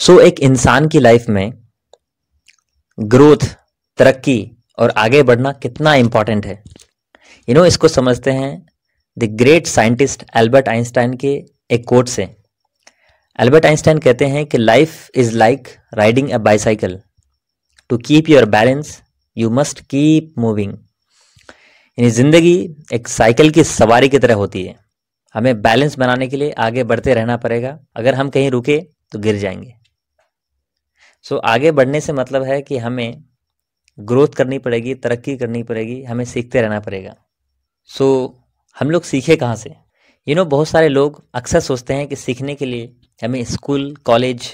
सो so, एक इंसान की लाइफ में ग्रोथ तरक्की और आगे बढ़ना कितना इम्पॉर्टेंट है यू you नो know, इसको समझते हैं the great scientist Albert Einstein के एक कोट से एल्बर्ट आइंस्टाइन कहते हैं कि life is like riding a bicycle to keep your balance you must keep moving यानी ज़िंदगी एक साइकिल की सवारी की तरह होती है हमें बैलेंस बनाने के लिए आगे बढ़ते रहना पड़ेगा अगर हम कहीं रुके तो गिर जाएंगे सो आगे बढ़ने से मतलब है कि हमें ग्रोथ करनी पड़ेगी तरक्की करनी पड़ेगी हमें सीखते रहना पड़ेगा सो so, हम लोग सीखे कहाँ से यू नो बहुत सारे लोग अक्सर सोचते हैं कि सीखने के लिए हमें स्कूल कॉलेज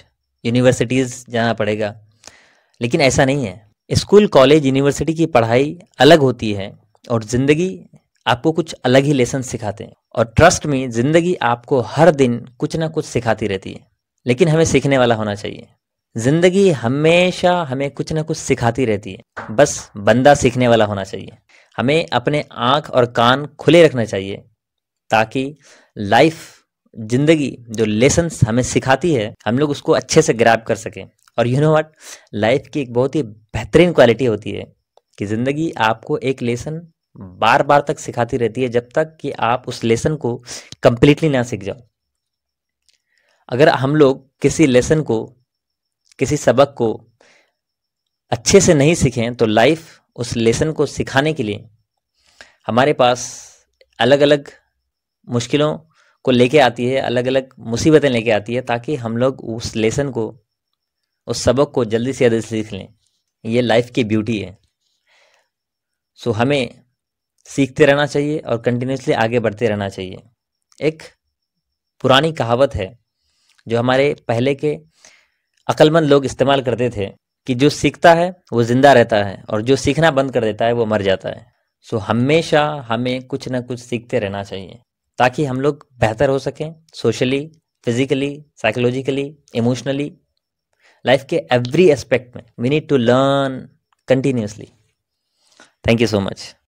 यूनिवर्सिटीज़ जाना पड़ेगा लेकिन ऐसा नहीं है स्कूल कॉलेज यूनिवर्सिटी की पढ़ाई अलग होती है और ज़िंदगी आपको कुछ अलग ही लेसन सिखाते हैं और ट्रस्ट में ज़िंदगी आपको हर दिन कुछ ना कुछ सिखाती रहती है लेकिन हमें सीखने वाला होना चाहिए ज़िंदगी हमेशा हमें कुछ ना कुछ सिखाती रहती है बस बंदा सीखने वाला होना चाहिए हमें अपने आँख और कान खुले रखना चाहिए ताकि लाइफ ज़िंदगी जो लेसन हमें सिखाती है हम लोग उसको अच्छे से ग्रैप कर सकें और यू नो व्हाट लाइफ की एक बहुत ही बेहतरीन क्वालिटी होती है कि ज़िंदगी आपको एक लेसन बार बार तक सिखाती रहती है जब तक कि आप उस लेसन को कंप्लीटली ना सीख जाओ अगर हम लोग किसी लेसन को किसी सबक को अच्छे से नहीं सीखें तो लाइफ उस लेसन को सिखाने के लिए हमारे पास अलग अलग मुश्किलों को लेके आती है अलग अलग मुसीबतें लेके आती है ताकि हम लोग उस लेसन को उस सबक को जल्दी से जल्दी सीख लें ये लाइफ की ब्यूटी है सो हमें सीखते रहना चाहिए और कंटिन्यूसली आगे बढ़ते रहना चाहिए एक पुरानी कहावत है जो हमारे पहले के अक्लमंद लोग इस्तेमाल करते थे कि जो सीखता है वो ज़िंदा रहता है और जो सीखना बंद कर देता है वो मर जाता है सो हमेशा हमें कुछ ना कुछ सीखते रहना चाहिए ताकि हम लोग बेहतर हो सकें socially physically psychologically emotionally life के एवरी एस्पेक्ट में we need to learn continuously thank you so much